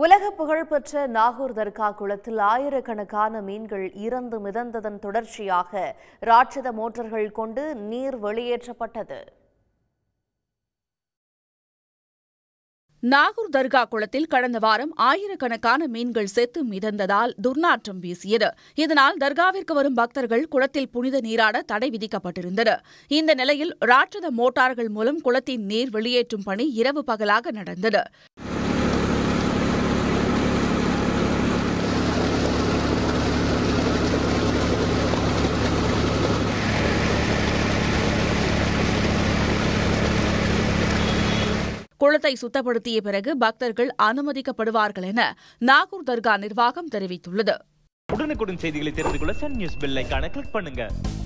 உலக புகழ்பெற்ற நாகூர் தர்கா குளத்தில் ஆயிரக்கணக்கான மீன்கள் இறந்து மிதந்ததன் தொடர்ச்சியாக ராட்சத மோட்டர்கள் கொண்டு நீர் வெளியேற்றப்பட்டது நாகூர் தர்கா குளத்தில் கடந்த வாரம் ஆயிரக்கணக்கான மீன்கள் செத்து மிதந்ததால் துர்நாற்றம் வீசியது இதனால் தர்காவிற்கு வரும் பக்தர்கள் குளத்தில் புனித நீராட தடை விதிக்கப்பட்டிருந்தது இந்த நிலையில் ராட்சத மோட்டார்கள் மூலம் குளத்தின் நீர் வெளியேற்றும் பணி இரவு பகலாக நடந்தது குளத்தை சுத்தப்படுத்திய பிறகு பக்தர்கள் அனுமதிக்கப்படுவார்கள் என நாகூர் தர்கா நிர்வாகம் தெரிவித்துள்ளது உடனுக்குடன் செய்திகளை தெரிந்து கொள்ள சன் நியூஸ் பெல் கிளிக் பண்ணுங்க